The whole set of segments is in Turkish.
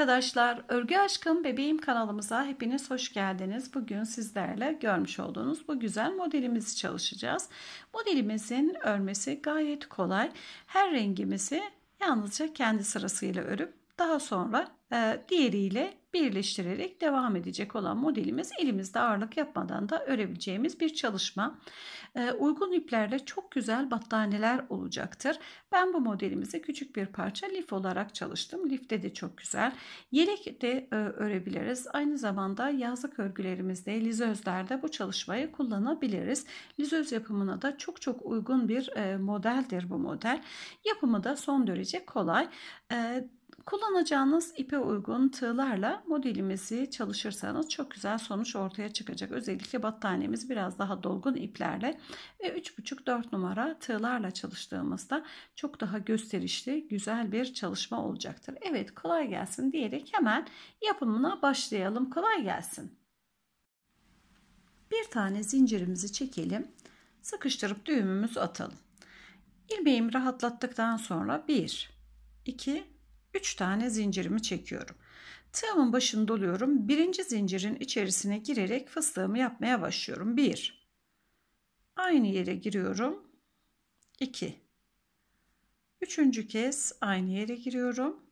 arkadaşlar, Örgü Aşkım Bebeğim kanalımıza hepiniz hoş geldiniz. Bugün sizlerle görmüş olduğunuz bu güzel modelimizi çalışacağız. Modelimizin örmesi gayet kolay. Her rengimizi yalnızca kendi sırasıyla örüp daha sonra ee, diğeriyle birleştirerek devam edecek olan modelimiz elimizde ağırlık yapmadan da örebileceğimiz bir çalışma. Ee, uygun iplerle çok güzel battaniyeler olacaktır. Ben bu modelimizi küçük bir parça lif olarak çalıştım. Lifte de çok güzel. Yelek de e, örebiliriz. Aynı zamanda yazlık örgülerimizde lizözlerde bu çalışmayı kullanabiliriz. Lizöz yapımına da çok çok uygun bir e, modeldir bu model. Yapımı da son derece kolay ee, Kullanacağınız ipe uygun tığlarla modelimizi çalışırsanız çok güzel sonuç ortaya çıkacak. Özellikle battaniyemiz biraz daha dolgun iplerle ve 3,5-4 numara tığlarla çalıştığımızda çok daha gösterişli güzel bir çalışma olacaktır. Evet kolay gelsin diyerek hemen yapımına başlayalım. Kolay gelsin. Bir tane zincirimizi çekelim. Sıkıştırıp düğümümüzü atalım. İlmeğimi rahatlattıktan sonra 1, 2, 3 tane zincirimi çekiyorum. Tığımın başını doluyorum. Birinci zincirin içerisine girerek fıstığımı yapmaya başlıyorum. 1 Aynı yere giriyorum. 2 Üçüncü kez aynı yere giriyorum.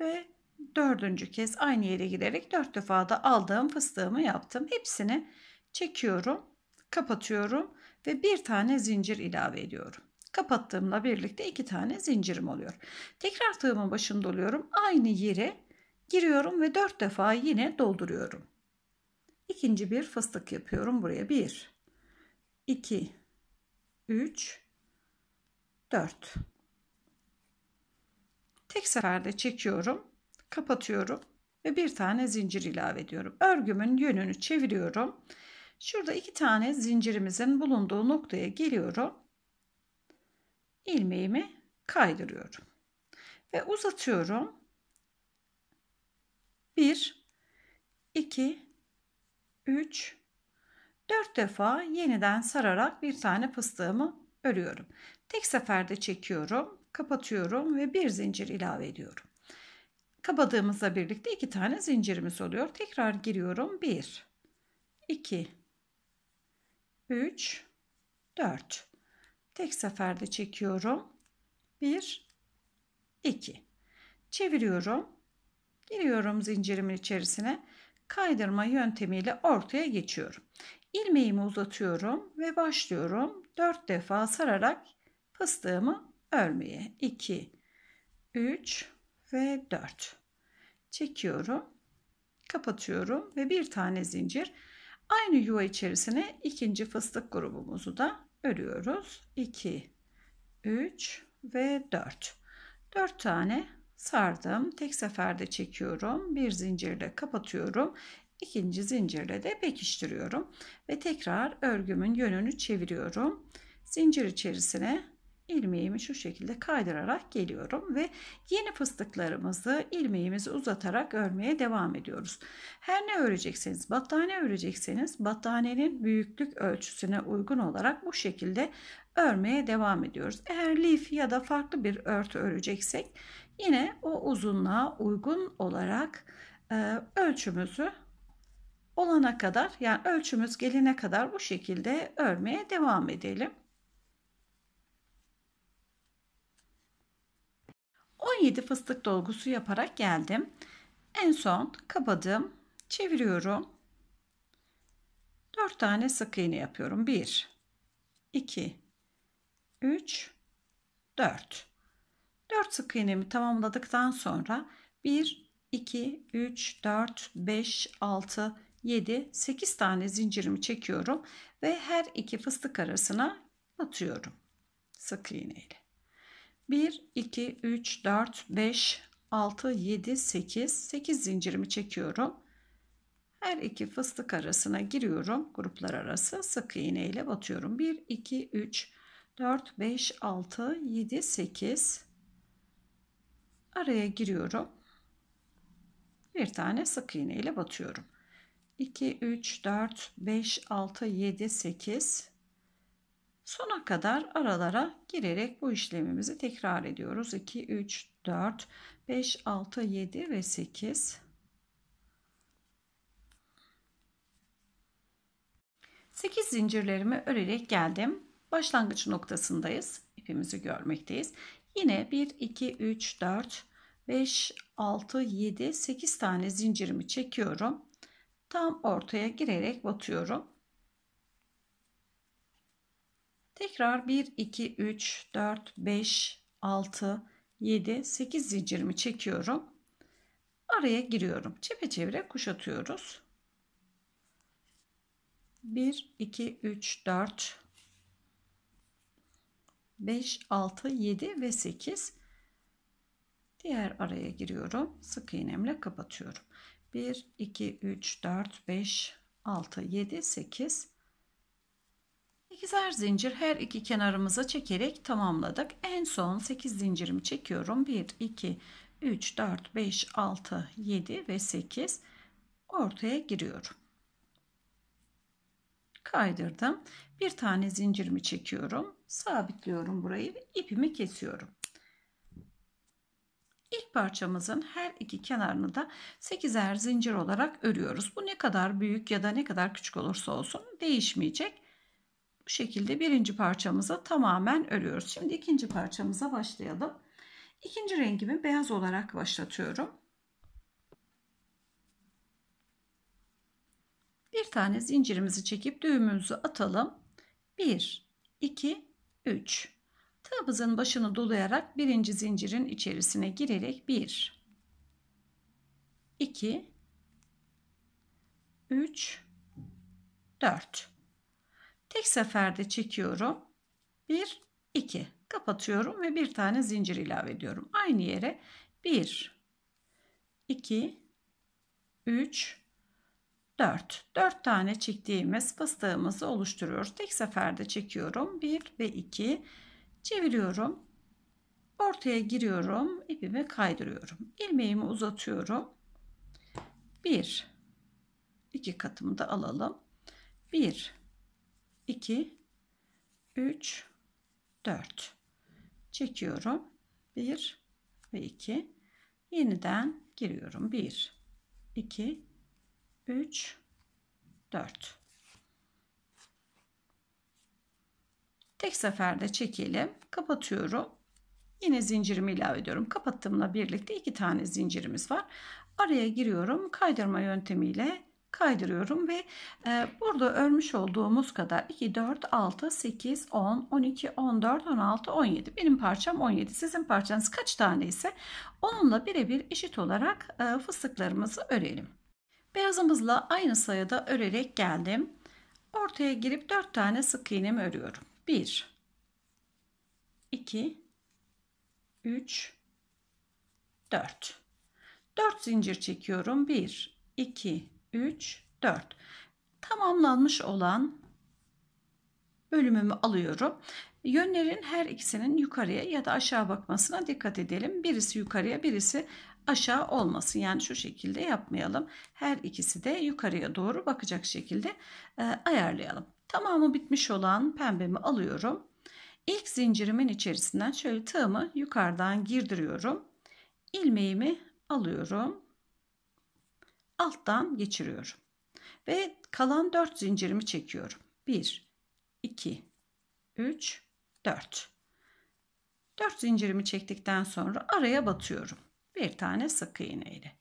Ve dördüncü kez aynı yere girerek dört defa da aldığım fıstığımı yaptım. Hepsini çekiyorum, kapatıyorum ve bir tane zincir ilave ediyorum kapattığımla birlikte iki tane zincirim oluyor. Tekrar tığımın başını doluyorum. Aynı yere giriyorum ve dört defa yine dolduruyorum. İkinci bir fıstık yapıyorum. Buraya bir, iki, üç, dört. Tek seferde çekiyorum, kapatıyorum ve bir tane zincir ilave ediyorum. Örgümün yönünü çeviriyorum. Şurada iki tane zincirimizin bulunduğu noktaya geliyorum ilmeğimi kaydırıyorum. Ve uzatıyorum. 1 2 3 4 defa yeniden sararak bir tane fıstığımı örüyorum. Tek seferde çekiyorum, kapatıyorum ve bir zincir ilave ediyorum. Kapadığımızla birlikte iki tane zincirimiz oluyor. Tekrar giriyorum. 1 2 3 4 Tek seferde çekiyorum. 1 2 Çeviriyorum. Giriyorum zincirimin içerisine. Kaydırma yöntemiyle ortaya geçiyorum. Ilmeğimi uzatıyorum ve başlıyorum. 4 defa sararak fıstığımı örmeye. 2 3 ve 4 çekiyorum kapatıyorum ve bir tane zincir Aynı yuva içerisine ikinci fıstık grubumuzu da örüyoruz. 2, 3 ve 4. 4 tane sardım. Tek seferde çekiyorum. Bir zincirle kapatıyorum. İkinci zincirle de pekiştiriyorum. Ve tekrar örgümün yönünü çeviriyorum. Zincir içerisine ilmeğimi şu şekilde kaydırarak geliyorum ve yeni fıstıklarımızı ilmeğimizi uzatarak örmeye devam ediyoruz. Her ne örecekseniz battaniye örecekseniz battaniyenin büyüklük ölçüsüne uygun olarak bu şekilde örmeye devam ediyoruz. Eğer lif ya da farklı bir örtü öreceksek yine o uzunluğa uygun olarak e, ölçümüzü olana kadar yani ölçümüz gelene kadar bu şekilde örmeye devam edelim. 17 fıstık dolgusu yaparak geldim. En son kapadım. Çeviriyorum. 4 tane sık iğne yapıyorum. 1 2 3 4 4 sık iğnemi tamamladıktan sonra 1 2 3 4 5 6 7 8 tane zincirimi çekiyorum ve her iki fıstık arasına atıyorum sık iğneyle. 1, 2, 3, 4, 5, 6, 7, 8. 8 zincirimi çekiyorum. Her iki fıstık arasına giriyorum. Gruplar arası sık iğne ile batıyorum. 1, 2, 3, 4, 5, 6, 7, 8. Araya giriyorum. Bir tane sık iğne ile batıyorum. 2, 3, 4, 5, 6, 7, 8. Sona kadar aralara girerek bu işlemimizi tekrar ediyoruz. 2, 3, 4, 5, 6, 7 ve 8. Sekiz zincirlerimi örerek geldim. Başlangıç noktasındayız. İpimizi görmekteyiz. Yine 1, 2, 3, 4, 5, 6, 7, 8 tane zincirimi çekiyorum. Tam ortaya girerek batıyorum. Tekrar 1, 2, 3, 4, 5, 6, 7, 8 zincirimi çekiyorum. Araya giriyorum. Çepeçevre kuşatıyoruz. 1, 2, 3, 4, 5, 6, 7 ve 8. Diğer araya giriyorum. Sık iğnemle kapatıyorum. 1, 2, 3, 4, 5, 6, 7, 8. 8'er zincir her iki kenarımıza çekerek tamamladık. En son 8 zincirimi çekiyorum. 1, 2, 3, 4, 5, 6, 7 ve 8 ortaya giriyorum. Kaydırdım. Bir tane zincirimi çekiyorum. Sabitliyorum burayı ve ipimi kesiyorum. İlk parçamızın her iki kenarını da 8'er zincir olarak örüyoruz. Bu ne kadar büyük ya da ne kadar küçük olursa olsun değişmeyecek. Bu şekilde birinci parçamızı tamamen örüyoruz. Şimdi ikinci parçamıza başlayalım. İkinci rengimi beyaz olarak başlatıyorum. Bir tane zincirimizi çekip düğümümüzü atalım. 1, 2, 3. Tığımızın başını dolayarak birinci zincirin içerisine girerek 1, 2, 3, 4. Tek seferde çekiyorum. 1, 2 kapatıyorum ve bir tane zincir ilave ediyorum. Aynı yere 1, 2, 3, 4. 4 tane çektiğimiz fıstığımızı oluşturuyoruz. Tek seferde çekiyorum. 1 ve 2 çeviriyorum. Ortaya giriyorum. ipimi kaydırıyorum. Ilmeğimi uzatıyorum. 1 2 katımı da alalım. 1 2 3 4 çekiyorum 1 ve 2 yeniden giriyorum 1 2 3 4 tek seferde çekelim kapatıyorum yine zincirimi ilave ediyorum kapattığımla birlikte iki tane zincirimiz var araya giriyorum kaydırma yöntemiyle kaydırıyorum ve e, burada örmüş olduğumuz kadar 2, 4, 6, 8, 10, 12, 14, 16, 17. Benim parçam 17. Sizin parçanız kaç tane ise onunla birebir eşit olarak e, fıstıklarımızı örelim. Beyazımızla aynı sayıda örerek geldim. Ortaya girip 4 tane sık iğnemi örüyorum. 1 2 3 4 4 zincir çekiyorum. 1 2 3, 4. Tamamlanmış olan bölümümü alıyorum. Yönlerin her ikisinin yukarıya ya da aşağı bakmasına dikkat edelim. Birisi yukarıya birisi aşağı olmasın. Yani şu şekilde yapmayalım. Her ikisi de yukarıya doğru bakacak şekilde e, ayarlayalım. Tamamı bitmiş olan pembemi alıyorum. İlk zincirimin içerisinden şöyle tığımı yukarıdan girdiriyorum. İlmeğimi alıyorum alttan geçiriyorum. Ve kalan 4 zincirimi çekiyorum. 1, 2, 3, 4. 4 zincirimi çektikten sonra araya batıyorum. Bir tane sık iğne ile.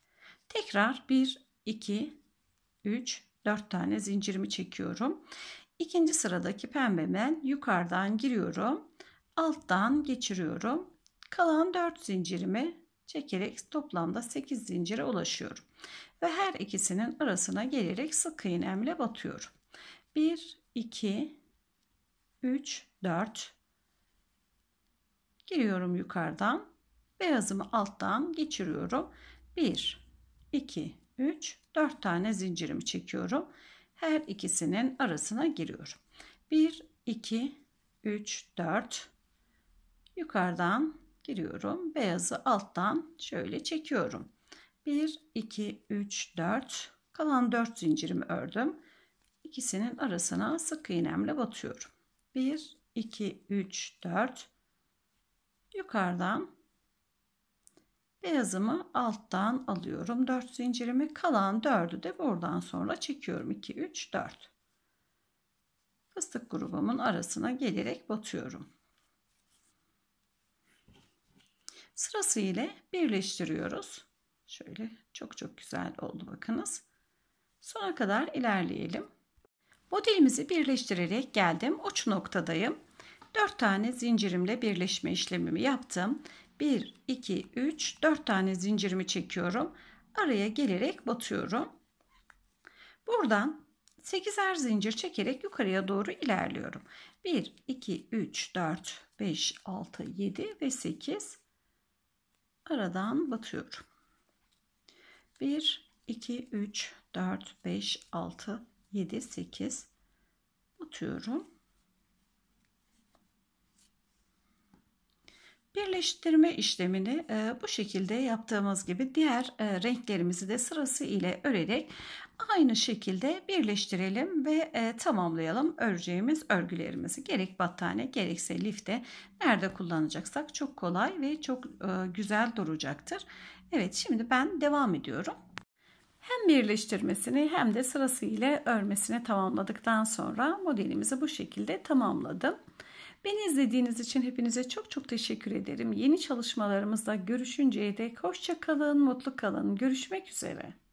Tekrar 1, 2, 3, 4 tane zincirimi çekiyorum. İkinci sıradaki pembemen yukarıdan giriyorum. Alttan geçiriyorum. Kalan 4 zincirimi çekerek toplamda 8 zincire ulaşıyorum. Ve her ikisinin arasına gelerek sık iğnemle batıyorum. 1, 2, 3, 4 giriyorum yukarıdan. Beyazımı alttan geçiriyorum. 1, 2, 3, 4 tane zincirimi çekiyorum. Her ikisinin arasına giriyorum. 1, 2, 3, 4 yukarıdan giriyorum. Beyazı alttan şöyle çekiyorum. 1, 2, 3, 4 kalan 4 zincirimi ördüm. İkisinin arasına sık iğnemle batıyorum. 1, 2, 3, 4 yukarıdan beyazımı alttan alıyorum. 4 zincirimi kalan 4'ü de buradan sonra çekiyorum. 2, 3, 4 fıstık grubumun arasına gelerek batıyorum. Sırası ile birleştiriyoruz. Şöyle çok çok güzel oldu bakınız. Sona kadar ilerleyelim. Modelimizi birleştirerek geldim. Uç noktadayım. 4 tane zincirimle birleşme işlemimi yaptım. 1, 2, 3, 4 tane zincirimi çekiyorum. Araya gelerek batıyorum. Buradan 8'er zincir çekerek yukarıya doğru ilerliyorum. 1, 2, 3, 4, 5, 6, 7 ve 8 aradan batıyorum. 1, 2, 3, 4, 5, 6, 7, 8 batıyorum. Birleştirme işlemini e, bu şekilde yaptığımız gibi diğer e, renklerimizi de sırası ile örerek aynı şekilde birleştirelim ve e, tamamlayalım öreceğimiz örgülerimizi. Gerek battaniye gerekse lifte nerede kullanacaksak çok kolay ve çok e, güzel duracaktır. Evet şimdi ben devam ediyorum. Hem birleştirmesini hem de sırası ile örmesini tamamladıktan sonra modelimizi bu şekilde tamamladım. Beni izlediğiniz için hepinize çok çok teşekkür ederim. Yeni çalışmalarımızda görüşünceye dek hoşça kalın, mutlu kalın. Görüşmek üzere.